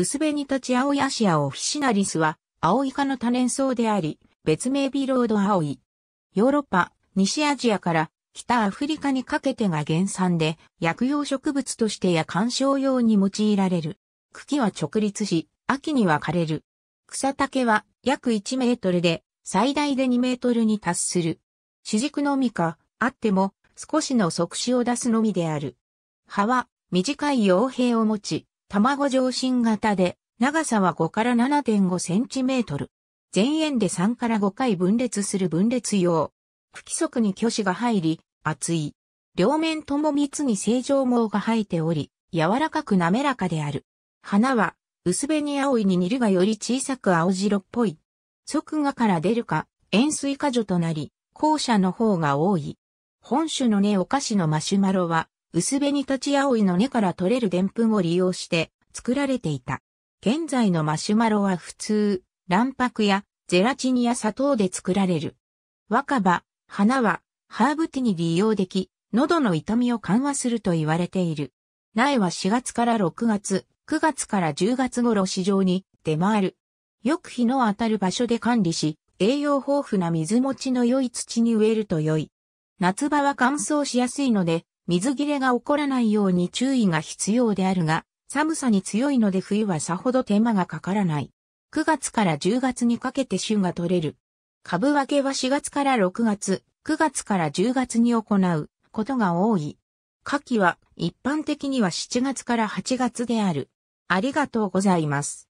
薄紅立ち青アシアオフィシナリスは、青イカの多年草であり、別名ビロード青い。ヨーロッパ、西アジアから北アフリカにかけてが原産で、薬用植物としてや観賞用に用いられる。茎は直立し、秋には枯れる。草丈は約1メートルで、最大で2メートルに達する。主軸のみか、あっても、少しの即死を出すのみである。葉は、短い傭兵を持ち、卵上心型で、長さは5から7.5センチメートル。前円で3から5回分裂する分裂用。不規則に虚子が入り、厚い。両面とも密に正常毛が生えており、柔らかく滑らかである。花は、薄紅青いに煮るがより小さく青白っぽい。即芽から出るか、塩水果樹となり、後者の方が多い。本種の根お菓子のマシュマロは、薄紅立ち葵の根から取れるでんぷんを利用して作られていた。現在のマシュマロは普通、卵白やゼラチンや砂糖で作られる。若葉、花はハーブティに利用でき、喉の痛みを緩和すると言われている。苗は4月から6月、9月から10月頃市場に出回る。よく日の当たる場所で管理し、栄養豊富な水持ちの良い土に植えると良い。夏場は乾燥しやすいので、水切れが起こらないように注意が必要であるが、寒さに強いので冬はさほど手間がかからない。9月から10月にかけて旬が取れる。株分けは4月から6月、9月から10月に行うことが多い。夏季は一般的には7月から8月である。ありがとうございます。